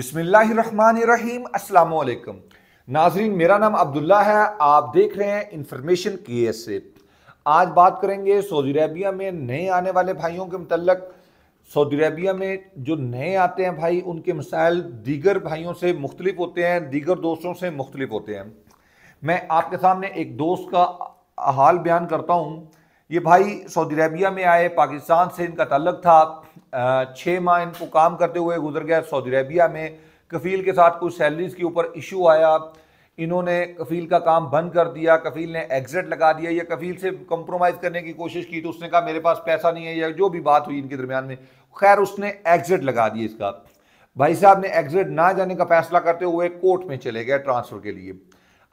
बिसमीम असलकम नाजरीन मेरा नाम अब्दुल्ला है आप देख रहे हैं इंफॉर्मेशन के से आज बात करेंगे सऊदी अरबिया में नए आने वाले भाइयों के मतलब सऊदी अरबिया में जो नए आते हैं भाई उनके मसाइल दीगर भाइयों से मुख्तलिफ होते हैं दीगर दोस्तों से मुख्तलिफ होते हैं मैं आपके सामने एक दोस्त का हाल बयान करता हूँ ये भाई सऊदी अरबिया में आए पाकिस्तान से इनका तल्लक था छः माह इनको काम करते हुए गुजर गया सऊदी अरबिया में कफील के साथ कुछ सैलरीज के ऊपर इशू आया इन्होंने कफील का काम बंद कर दिया कफील ने एग्जिट लगा दिया या कफील से कंप्रोमाइज़ करने की कोशिश की तो उसने कहा मेरे पास पैसा नहीं है या जो भी बात हुई इनके दरमियान में खैर उसने एग्जिट लगा दिया इसका भाई साहब ने एग्जिट ना जाने का फैसला करते हुए कोर्ट में चले गए ट्रांसफ़र के लिए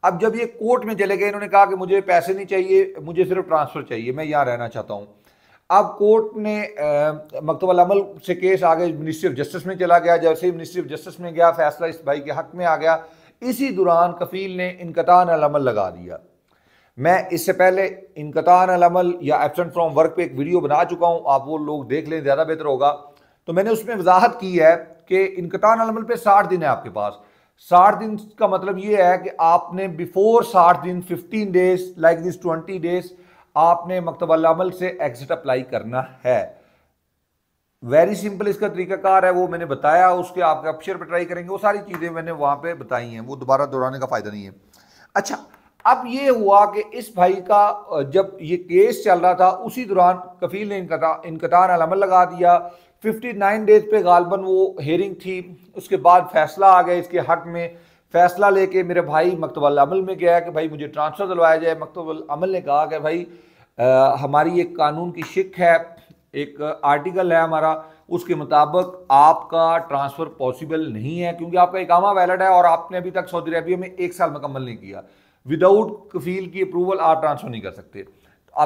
अब जब ये कोर्ट में चले गए इन्होंने कहा कि मुझे पैसे नहीं चाहिए मुझे सिर्फ ट्रांसफ़र चाहिए मैं यहाँ रहना चाहता हूँ अब कोर्ट ने मकतबल अमल से केस आगे मिनिस्ट्री ऑफ जस्टिस में चला गया जैसे ही मिनिस्ट्री ऑफ जस्टिस में गया फैसला इस भाई के हक में आ गया इसी दौरान कफील ने इनकतान अलमल लगा दिया मैं इससे पहले इनकतान अलमल या एबसेंट फ्रॉम वर्क पे एक वीडियो बना चुका हूँ आप वो लोग देख लें ज़्यादा बेहतर होगा तो मैंने उसमें वजाहत की है कि इनकतान अलमल पे साठ दिन है आपके पास साठ दिन का मतलब ये है कि आपने बिफोर साठ दिन fifteen days like this twenty days आपने मकतबल से एग्जिट अप्लाई करना है वेरी सिंपल इसका तरीकाकार है वो मैंने बताया उसके आप अपशर पर ट्राई करेंगे वो सारी चीज़ें मैंने वहाँ पे बताई हैं वो दोबारा दोहराने का फ़ायदा नहीं है अच्छा अब ये हुआ कि इस भाई का जब ये केस चल रहा था उसी दौरान कफील ने इनकता इनकतार अमल लगा दिया 59 डेज पे गालबन वो हेयरिंग थी उसके बाद फैसला आ गया इसके हक में फैसला लेके मेरे भाई मकतबल अमल में गया कि भाई मुझे ट्रांसफ़र दिलवाया जाए मकतबल अमल ने कहा कि भाई आ, हमारी एक कानून की शिक है एक आर्टिकल है हमारा उसके मुताबिक आपका ट्रांसफ़र पॉसिबल नहीं है क्योंकि आपका इकामा वैलड है और आपने अभी तक सऊदी अरबिया में एक साल मुकम्मल नहीं किया विदाउट कफील की अप्रूवल आप ट्रांसफ़र नहीं कर सकते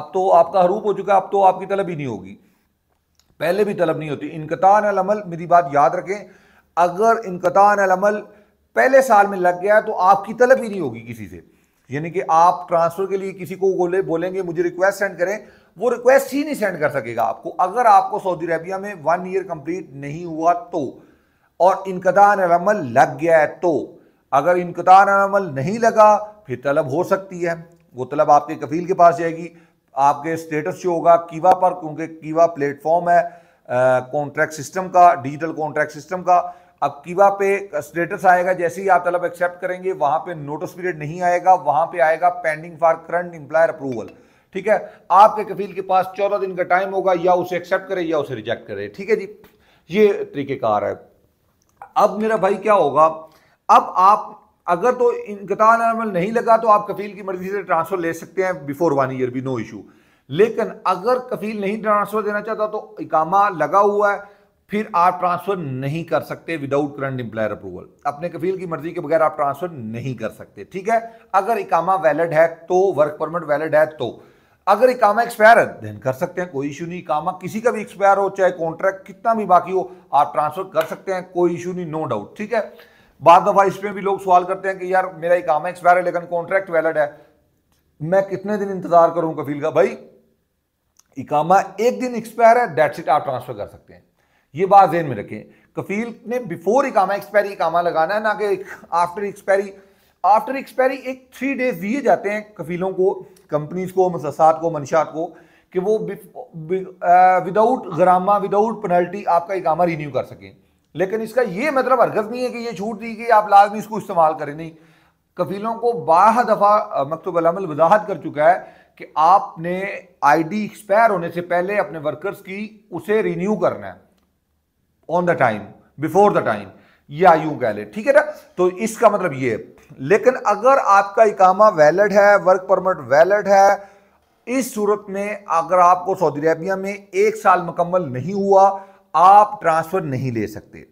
अब तो आपका हरूप हो चुका अब तो आपकी तलब ही नहीं होगी पहले भी तलब नहीं होती इनकतान अलमल मेरी बात याद रखें अगर इनकतान अलमल पहले साल में लग गया तो आपकी तलब ही नहीं होगी किसी से यानी कि आप ट्रांसफ़र के लिए किसी को बोले बोलेंगे मुझे रिक्वेस्ट सेंड करें वो रिक्वेस्ट ही नहीं सेंड कर सकेगा आपको अगर आपको सऊदी अरबिया में वन ईयर कंप्लीट नहीं हुआ तो और इनकतान अमल लग गया है तो अगर इनकतान अलमल नहीं लगा फिर तलब हो सकती है वो तलब आपके कफील के पास जाएगी आपके स्टेटस शो होगा कीवा पर क्योंकि कीवा प्लेटफॉर्म है कॉन्ट्रैक्ट सिस्टम का डिजिटल कॉन्ट्रैक्ट सिस्टम का अब कीवा पे स्टेटस आएगा जैसे ही आप तलब एक्सेप्ट करेंगे वहां पे नोटिस पीरियड नहीं आएगा वहां पे आएगा pending for current employer approval ठीक है आपके कफील के पास चौदह दिन का टाइम होगा या उसे एक्सेप्ट करे या उसे रिजेक्ट करे ठीक है जी ये तरीकेकार है अब मेरा भाई क्या होगा अब आप अगर तो इनकता अमल नहीं लगा तो आप कफील की मर्जी से ट्रांसफ़र ले सकते हैं बिफोर वन ईयर भी नो इशू लेकिन अगर कफील नहीं ट्रांसफ़र देना चाहता तो इकामा लगा हुआ है फिर आप ट्रांसफ़र नहीं कर सकते विदाउट करंट इंप्लायर अप्रूवल अपने कफील की मर्जी के बगैर आप ट्रांसफ़र नहीं कर सकते ठीक है अगर इकामा वैलिड है तो वर्क परमिट वैलिड है तो अगर इकामा एक्सपायर है देन कर सकते हैं कोई इशू नहीं इकामा किसी का भी एक्सपायर हो चाहे कॉन्ट्रैक्ट कितना भी बाकी हो आप ट्रांसफ़र कर सकते हैं कोई इशू नहीं नो डाउट ठीक है बाद दफा इसमें भी लोग सवाल करते हैं कि यार मेरा ही काम है एक्सपायर है लेकिन कॉन्ट्रैक्ट वैलिड है मैं कितने दिन इंतजार करूं कफील का भाई इकामा एक दिन एक्सपायर है डेट सीट आप ट्रांसफर कर सकते हैं ये बात जेन में रखें कफील ने बिफोर इकामा एक्सपायरी इकामा लगाना है ना कि आफ्टर एक्सपायरी आफ्टर एक्सपायरी एक थ्री डेज दिए जाते हैं कफीलों को कंपनीज को मसासात को मनशात को कि वो विदाउट गरामा विदाउट पेनल्टी आपका इकामा रिन्यू कर सकें लेकिन इसका यह मतलब हरकत नहीं है कि यह छूट दी कि आप लाजमी इसको इस्तेमाल करें नहीं कफीलों को बारह दफ़ा मकतूब वजाहत कर चुका है कि आपने आई डी एक्सपायर होने से पहले अपने वर्कर्स की उसे रिन्यू करना है on the time before the time या यूं कह ले ठीक है ना तो इसका मतलब यह लेकिन अगर आपका इकामा वैलिड है वर्क परमिट वैलिड है इस सूरत में अगर आपको सऊदी अरेबिया में एक साल मुकम्मल नहीं हुआ आप ट्रांसफ़र नहीं ले सकते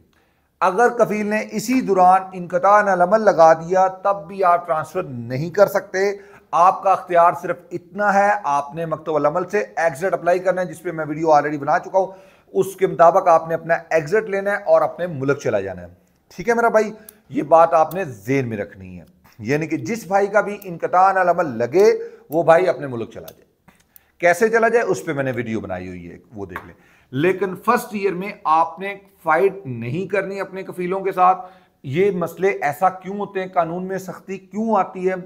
अगर कफील ने इसी दौरान इनकता नमल लगा दिया तब भी आप ट्रांसफ़र नहीं कर सकते आपका अख्तियार सिर्फ इतना है आपने मकतबल से एग्जिट अप्लाई करना है जिस पर मैं वीडियो ऑलरेडी बना चुका हूँ उसके मुताबिक आपने अपना एग्जिट लेना है और अपने मुल्क चला जाना है ठीक है मेरा भाई ये बात आपने जेन में रखनी है यानी कि जिस भाई का भी इनकतान लगे वो भाई अपने मुल्क चला जाए कैसे चला जाए उस पर मैंने वीडियो बनाई हुई है वो देख लें लेकिन फर्स्ट ईयर में आपने फाइट नहीं करनी अपने कफीलों के साथ ये मसले ऐसा क्यों होते हैं कानून में सख्ती क्यों आती है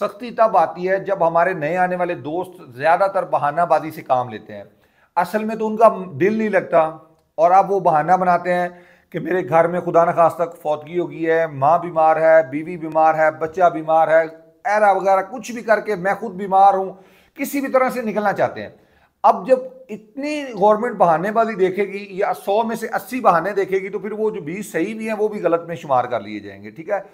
सख्ती तब आती है जब हमारे नए आने वाले दोस्त ज़्यादातर बहानाबाजी से काम लेते हैं असल में तो उनका दिल नहीं लगता और आप वो बहाना बनाते हैं कि मेरे घर में खुदा न खास तक फौतगी हो गई है माँ बीमार है बीवी बीमार है बच्चा बीमार है ऐरा वगैरह कुछ भी करके मैं खुद बीमार हूँ किसी भी तरह से निकलना चाहते हैं अब जब इतनी गवर्नमेंट बहानेबाजी देखेगी या सौ में से अस्सी बहाने देखेगी तो फिर वो जो बीस सही भी हैं वो भी गलत में शुमार कर लिए जाएंगे ठीक है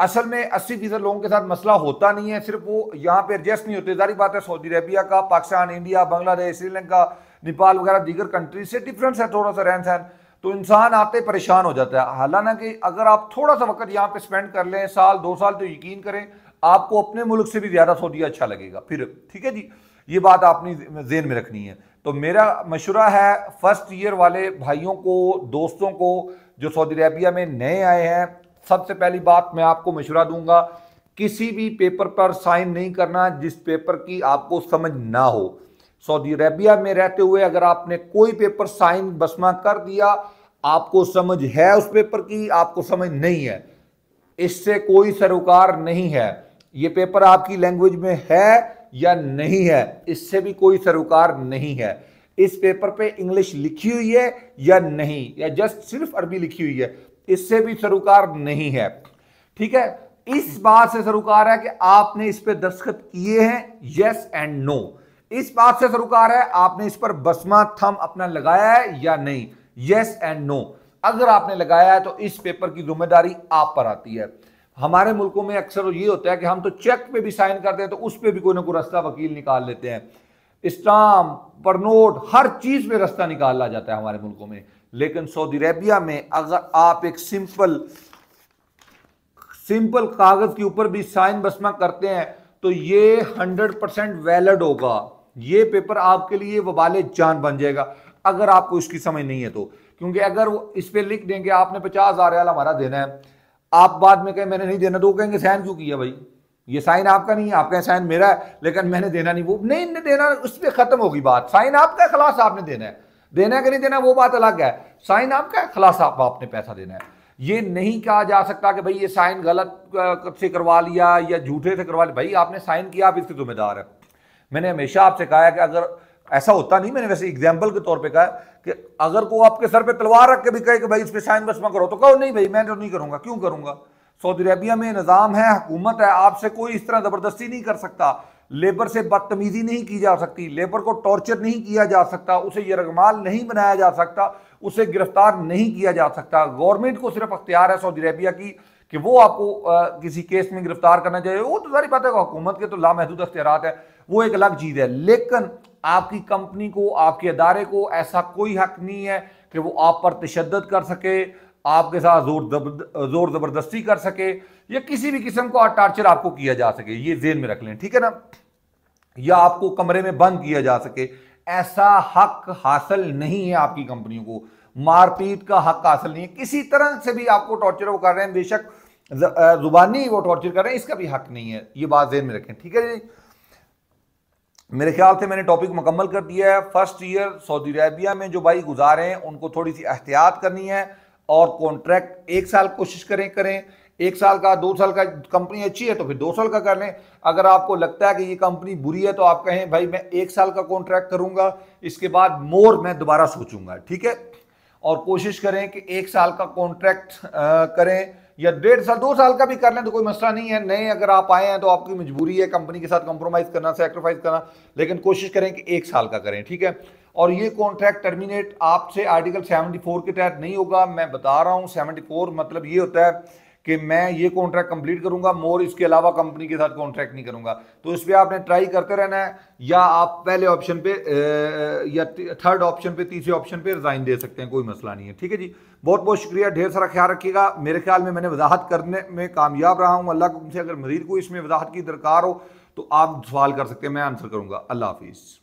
असल में अस्सी फीसद लोगों के साथ मसला होता नहीं है सिर्फ वो यहाँ पे एडजस्ट नहीं होते जारी बात है सऊदी अरेबिया का पाकिस्तान इंडिया बांग्लादेश श्रीलंका नेपाल वगैरह दीगर कंट्रीज से डिफरेंस है थोड़ा सा रहन सहन तो इंसान आते परेशान हो जाता है हालांकि अगर आप थोड़ा सा वक्त यहाँ पे स्पेंड कर लें साल दो साल तो यकीन करें आपको अपने मुल्क से भी ज़्यादा सऊदी अच्छा लगेगा फिर ठीक है जी ये बात आपने जेन में रखनी है तो मेरा मशुरा है फर्स्ट ईयर वाले भाइयों को दोस्तों को जो सऊदी अरेबिया में नए आए हैं सबसे पहली बात मैं आपको मशुरा दूंगा किसी भी पेपर पर साइन नहीं करना जिस पेपर की आपको समझ ना हो सऊदी अरेबिया में रहते हुए अगर आपने कोई पेपर साइन बसमा कर दिया आपको समझ है उस पेपर की आपको समझ नहीं है इससे कोई सरोकार नहीं है ये पेपर आपकी लैंग्वेज में है या नहीं है इससे भी कोई सरोकार नहीं है इस पेपर पे इंग्लिश लिखी हुई है या नहीं या जस्ट सिर्फ अरबी लिखी हुई है इससे भी सरोकार नहीं है ठीक है इस बात से सरोकार है कि आपने इस पे दस्तखत किए हैं यस एंड नो इस बात से सरोकार है आपने इस पर बसमा थम अपना लगाया है या नहीं यस एंड नो अगर आपने लगाया है तो इस पेपर की जिम्मेदारी आप पर आती है हमारे मुल्कों में अक्सर ये होता है कि हम तो चेक पे भी साइन करते हैं तो उस पर भी कोई ना कोई रास्ता वकील निकाल लेते हैं इस्टाम पर नोट हर चीज़ में रास्ता निकाला जाता है हमारे मुल्कों में लेकिन सऊदी अरेबिया में अगर आप एक सिंपल सिंपल कागज़ के ऊपर भी साइन बसमा करते हैं तो ये हंड्रेड परसेंट वैलड होगा ये पेपर आपके लिए वबाले जान बन जाएगा अगर आपको इसकी समझ नहीं है तो क्योंकि अगर वो इस पर लिख देंगे आपने पचास हज़ार हमारा देना है आप बाद में कहें मैंने नहीं देना तो वो कहेंगे साइन क्यों किया भाई ये साइन आपका नहीं है आपका साइन मेरा है लेकिन मैंने देना नहीं वो नहीं देना उस पर खत्म होगी बात साइन आपका खलास आपने देना है देना है कि नहीं देना वो बात अलग है साइन आपका है खलास आप आपने पैसा देना है ये नहीं कहा जा सकता कि भाई ये साइन गलत से करवा लिया या झूठे से करवा लिया भाई आपने साइन किया आप इसके जिम्मेदार है मैंने हमेशा आपसे कहा है कि अगर ऐसा होता नहीं मैंने वैसे एग्जाम्पल के तौर पर कहा कि अगर को आपके सर पर तलवार रख के भी कहे कि भाई इस पर शाइन बसमा करो तो कहो नहीं भाई मैं तो नहीं करूँगा क्यों करूँगा सऊदी अरबिया में निज़ाम है हुकूमत है आपसे कोई इस तरह ज़बरदस्ती नहीं कर सकता लेबर से बदतमीजी नहीं की जा सकती लेबर को टॉर्चर नहीं किया जा सकता उसे यरगमाल नहीं बनाया जा सकता उसे गिरफ्तार नहीं किया जा सकता गवर्नमेंट को सिर्फ अख्तियार है सऊदी अरबिया की कि वो आपको आ, किसी केस में गिरफ्तार करना चाहिए वो तो सारी बात है हुकूमत के तो लामहदूद अख्तियार है वो एक अलग चीज़ है लेकिन आपकी कंपनी को आपके अदारे को ऐसा कोई हक नहीं है कि वो आप पर तशद कर सके आपके साथ जोर जोर ज़बरदस्ती कर सके या किसी भी किस्म का टार्चर आपको किया जा सके ये जेन में रख लें ठीक है ना या आपको कमरे में बंद किया जा सके ऐसा हक हासिल नहीं है आपकी कंपनियों को मारपीट का हक हासिल नहीं है किसी तरह से भी आपको टॉर्चर वो कर रहे हैं बेशक जुबानी वो टॉर्चर कर रहे हैं इसका भी हक नहीं है ये बात जेन में रखें ठीक है जी मेरे ख्याल से मैंने टॉपिक मुकम्मल कर दिया है फर्स्ट ईयर सऊदी अरेबिया में जो भाई गुजारे हैं उनको थोड़ी सी एहतियात करनी है और कॉन्ट्रैक्ट एक साल कोशिश करें करें एक साल का दो साल का कंपनी अच्छी है तो फिर दो साल का कर लें अगर आपको लगता है कि ये कंपनी बुरी है तो आप कहें भाई मैं एक साल का कॉन्ट्रैक्ट करूंगा इसके बाद मोर मैं दोबारा सोचूंगा ठीक है और कोशिश करें कि एक साल का कॉन्ट्रैक्ट करें या डेढ़ साल दो साल का भी कर लें तो कोई मसला नहीं है नए अगर आप आए हैं तो आपकी मजबूरी है कंपनी के साथ कंप्रोमाइज करना सेक्रीफाइस करना लेकिन कोशिश करें कि एक साल का करें ठीक है और ये कॉन्ट्रैक्ट टर्मिनेट आपसे आर्टिकल 74 के तहत नहीं होगा मैं बता रहा हूँ 74 मतलब ये होता है कि मैं ये कॉन्ट्रैक्ट कंप्लीट करूंगा मोर इसके अलावा कंपनी के साथ कॉन्ट्रैक्ट नहीं करूंगा तो इस पर आपने ट्राई करते रहना है या आप पहले ऑप्शन पे या थर्ड ऑप्शन पे तीसरे ऑप्शन पे रिजाइन दे सकते हैं कोई मसला नहीं है ठीक है जी बहुत बहुत शुक्रिया ढेर सारा ख्याल रखिएगा मेरे ख्याल में मैंने वजाहत करने में कामयाब रहा हूँ अल्लाह से अगर मजीद को इसमें वजाहत की दरकार हो तो आप सवाल कर सकते हैं मैं आंसर करूँगा अल्लाह हाफिज़